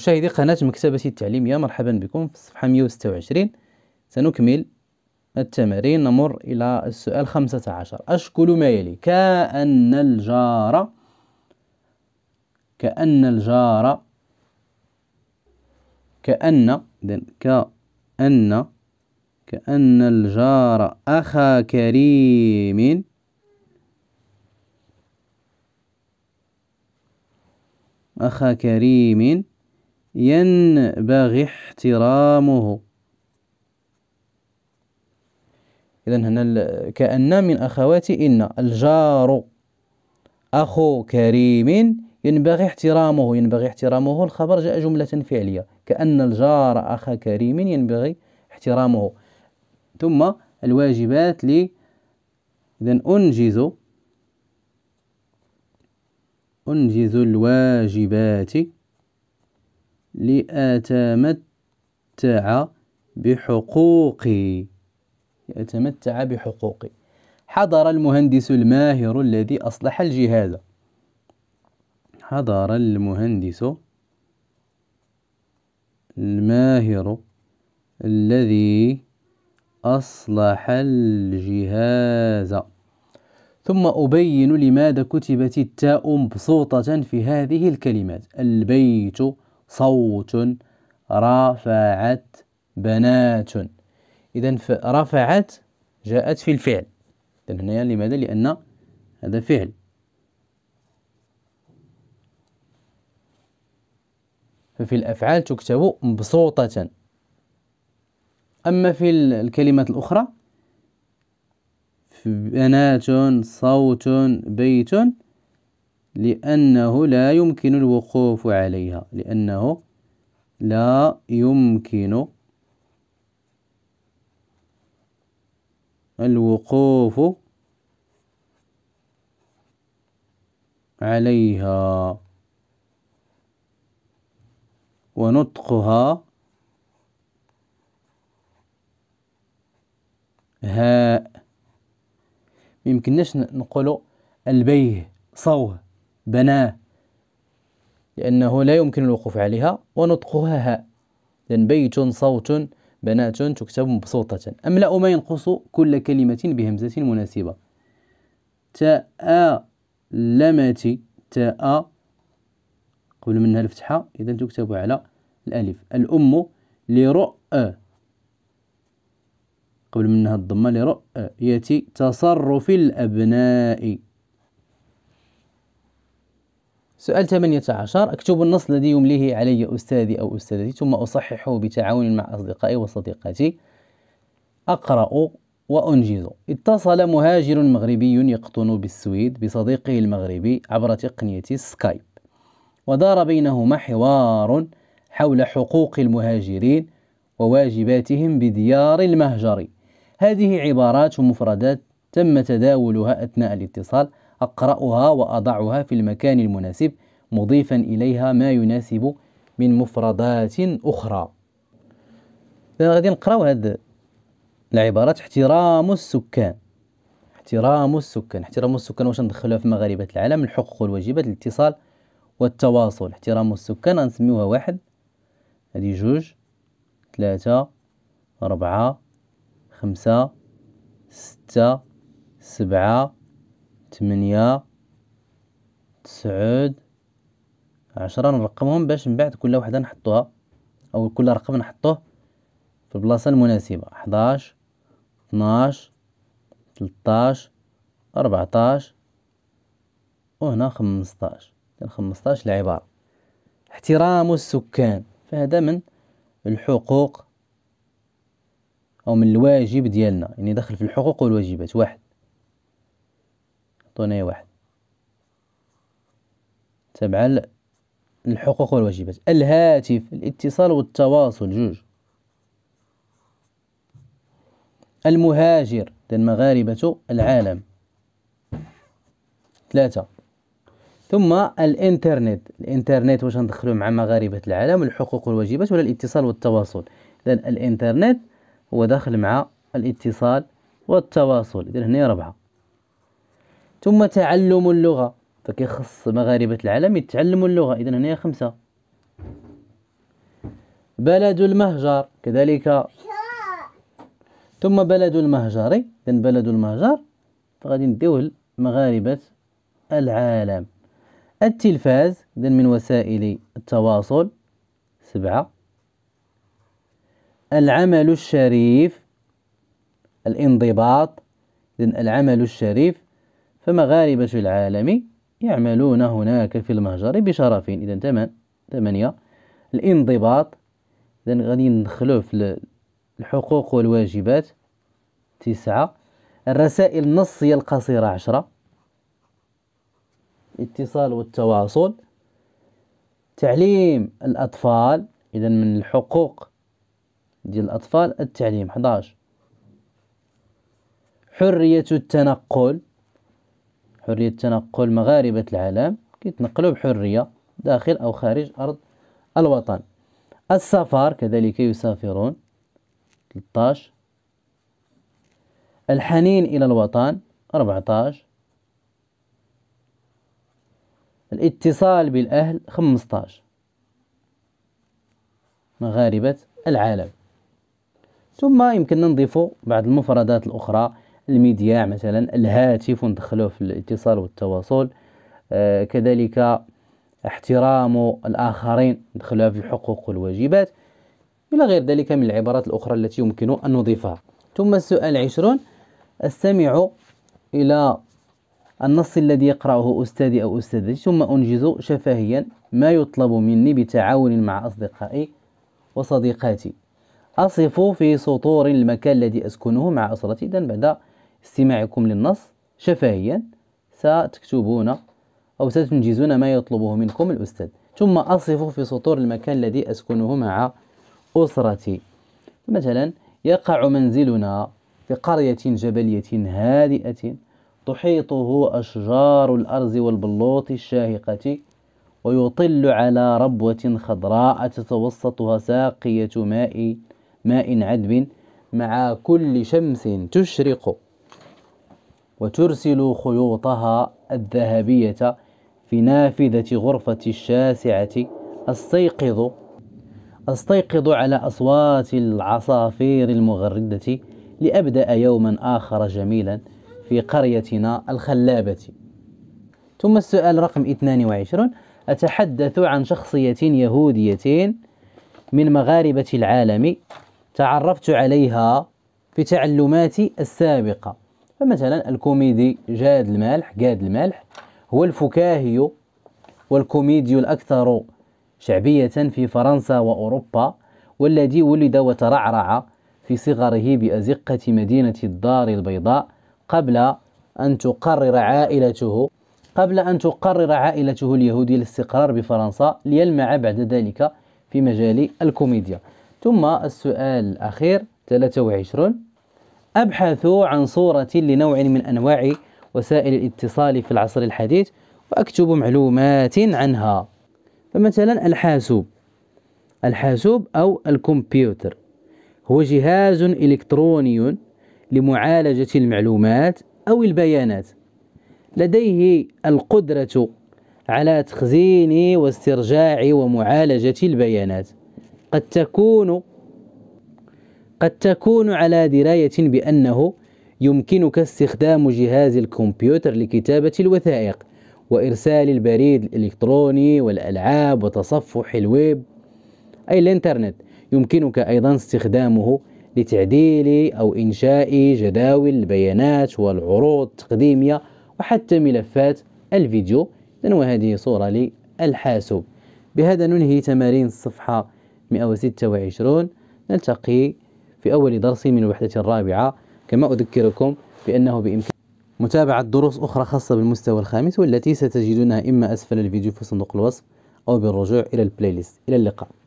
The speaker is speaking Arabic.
مشاهدي قناة مكتبتي التعليمية مرحبا بكم في الصفحة 126 سنكمل التمارين نمر إلى السؤال 15 أشكل ما يلي كأن الجار كأن الجار كأن إذن كأن كأن الجار أخا كريم أخا كريم ينبغي احترامه إذا هنا كأن من أخوات إن الجار أخو كريم ينبغي احترامه ينبغي احترامه الخبر جاء جملة فعلية كأن الجار اخ كريم ينبغي احترامه ثم الواجبات لي إذا أنجز أنجز الواجبات لأتمتع بحقوقي لأتمتع بحقوقي حضر المهندس الماهر الذي أصلح الجهاز حضر المهندس الماهر الذي أصلح الجهاز ثم أبين لماذا كتبت التاء مبسوطة في هذه الكلمات البيت صوت رفعت بنات إذا رفعت جاءت في الفعل إذا هنا لماذا لأن هذا فعل ففي الأفعال تكتب مبسوطة أما في الكلمات الأخرى بنات صوت بيت لأنه لا يمكن الوقوف عليها لأنه لا يمكن الوقوف عليها ونطقها هاء ميمكنناش نقولوا البيه صوه بناه لأنه لا يمكن الوقوف عليها ونطقها هاء لأن بيت صوت بنات تكتب مبسوطة أملأ ما ينقص كل كلمة بهمزة مناسبة تألمت تاء قبل منها الفتحة إذا تكتب على الألف الأم لرؤى قبل منها الضمة لرؤية تصرف الأبناء سؤال 18 أكتب النص الذي يمليه علي أستاذي أو أستاذتي ثم أصححه بتعاون مع أصدقائي وصديقاتي أقرأ وأنجز اتصل مهاجر مغربي يقطن بالسويد بصديقه المغربي عبر تقنية سكايب ودار بينهما حوار حول حقوق المهاجرين وواجباتهم بديار المهجر هذه عبارات ومفردات تم تداولها أثناء الاتصال أقرأها وأضعها في المكان المناسب مضيفا إليها ما يناسب من مفردات أخرى غادي نقراو هاد العبارات احترام السكان احترام السكان احترام السكان واش ندخلوها في مغاربة العالم الحقوق والواجبات الاتصال والتواصل احترام السكان غنسميوها واحد هادي جوج ثلاثة أربعة خمسة ستة سبعة تمنية تسعود عشرة نرقمهم باش من بعد كل وحدة نحطوها أو كل رقم نحطوه في البلاصة المناسبة حداش اثناش تلتاش ربعتاش وهنا خمسطاش يعني خمسطاش العبارة احترام السكان فهذا من الحقوق أو من الواجب ديالنا يعني دخل في الحقوق والواجبات واحد طوني واحد تبع الحقوق والواجبات الهاتف الاتصال والتواصل جوج المهاجر المغاربة العالم ثلاثة ثم الانترنت الانترنت واش ندخلو مع مغاربة العالم الحقوق والواجبات ولا الاتصال والتواصل إذا الانترنت هو داخل مع الاتصال والتواصل إذا هنا ربعة ثم تعلم اللغة فكيخص مغاربة العالم يتعلموا اللغة إذا هنا خمسة بلد المهجر كذلك ثم بلد المهجر إذا بلد المهجر فغادي نديوه مغاربة العالم التلفاز إذا من وسائل التواصل سبعة العمل الشريف الانضباط إذا العمل الشريف فمغاربة العالم يعملون هناك في المهجر بشرف إذا تمام ثمانية الانضباط إذا غادي ندخلو في الحقوق والواجبات تسعة الرسائل النصية القصيرة عشرة الاتصال والتواصل تعليم الأطفال إذا من الحقوق ديال الأطفال التعليم 11 حرية التنقل حرية تنقل مغاربة العالم كيتنقلوا بحرية داخل أو خارج أرض الوطن السفر كذلك يسافرون 13 الحنين إلى الوطن 14 الاتصال بالأهل 15 مغاربة العالم ثم يمكننا نضيف بعض المفردات الأخرى المذياع مثلا الهاتف وندخلوه في الاتصال والتواصل آه كذلك احترام الآخرين ندخلوها في الحقوق والواجبات إلى غير ذلك من العبارات الأخرى التي يمكن أن نضيفها ثم السؤال عشرون استمع إلى النص الذي يقرأه أستاذي أو أستاذتي ثم أنجز شفهيا ما يطلب مني بتعاون مع أصدقائي وصديقاتي أصف في سطور المكان الذي أسكنه مع أسرتي إذا بعد استماعكم للنص شفهيا ستكتبون أو ستنجزون ما يطلبه منكم الأستاذ ثم أصف في سطور المكان الذي أسكنه مع أسرتي مثلا يقع منزلنا في قرية جبلية هادئة تحيطه أشجار الأرز والبلوط الشاهقة ويطل على ربوة خضراء تتوسطها ساقية ماء ماء عذب مع كل شمس تشرق وترسل خيوطها الذهبية في نافذة غرفة الشاسعة أستيقظ أستيقظ على أصوات العصافير المغردة لأبدأ يوما آخر جميلا في قريتنا الخلابة ثم السؤال رقم 22 أتحدث عن شخصية يهودية من مغاربة العالم تعرفت عليها في تعلماتي السابقة فمثلا الكوميدي جاد المالح جاد المالح هو الفكاهي والكوميدي الأكثر شعبية في فرنسا وأوروبا والذي ولد وترعرع في صغره بأزقة مدينة الدار البيضاء قبل أن تقرر عائلته قبل أن تقرر عائلته اليهودية الاستقرار بفرنسا ليلمع بعد ذلك في مجال الكوميديا ثم السؤال الأخير 23 أبحث عن صورة لنوع من أنواع وسائل الاتصال في العصر الحديث وأكتب معلومات عنها فمثلا الحاسوب الحاسوب أو الكمبيوتر هو جهاز إلكتروني لمعالجة المعلومات أو البيانات لديه القدرة على تخزين واسترجاع ومعالجة البيانات قد تكون قد تكون على دراية بأنه يمكنك استخدام جهاز الكمبيوتر لكتابة الوثائق وإرسال البريد الإلكتروني والألعاب وتصفح الويب أي الإنترنت يمكنك أيضا استخدامه لتعديل أو إنشاء جداول البيانات والعروض التقديمية وحتى ملفات الفيديو وهذه صورة للحاسوب بهذا ننهي تمارين الصفحة 126 نلتقي في أول درس من الوحدة الرابعة كما أذكركم بأنه بإمكان متابعة دروس أخرى خاصة بالمستوى الخامس والتي ستجدونها إما أسفل الفيديو في صندوق الوصف أو بالرجوع إلى البلاي ليست إلى اللقاء